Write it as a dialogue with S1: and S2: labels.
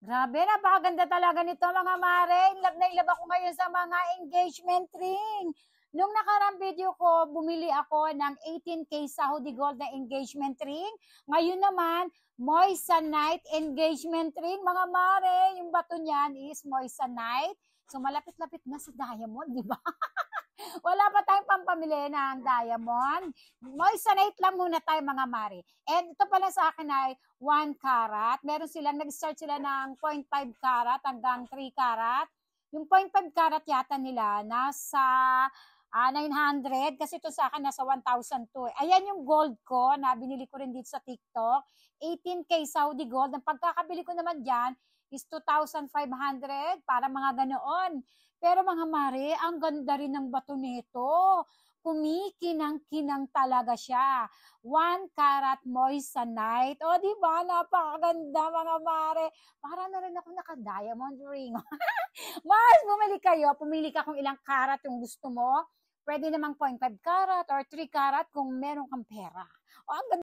S1: Grabe, napakaganda talaga nito mga mare. Love na ilab ako ngayon sa mga engagement ring. Nung nakarang video ko, bumili ako ng 18K Saudi Gold na engagement ring. Ngayon naman, Moissanite engagement ring. Mga mare, yung bato niyan is Moissanite. So malapit-lapit na sa diamond, di ba? Wala pa tayong pampamili na ang diamond. Moissanite lang muna tayo mga mari. And ito pala sa akin ay 1 carat. Meron silang, nag-start sila ng 0.5 carat hanggang 3 carat. Yung 0.5 carat yata nila nasa ah, 900 kasi ito sa akin nasa 1,002. Ayan yung gold ko na binili ko rin dito sa TikTok. 18K Saudi gold. Ang pagkakabili ko naman dyan, is 2,500 para mga ganoon. Pero mga mare, ang ganda rin ng bato nito. Kumikinang-kinang talaga siya. One carat moist moissanite. O, di ba? Napakaganda mga mare. Para na rin ako naka-diamond ring. Mas, bumili kayo. Pumili ka kung ilang carat yung gusto mo. Pwede namang 0.5 carat or 3 carat kung meron kang pera. O, ang ganda.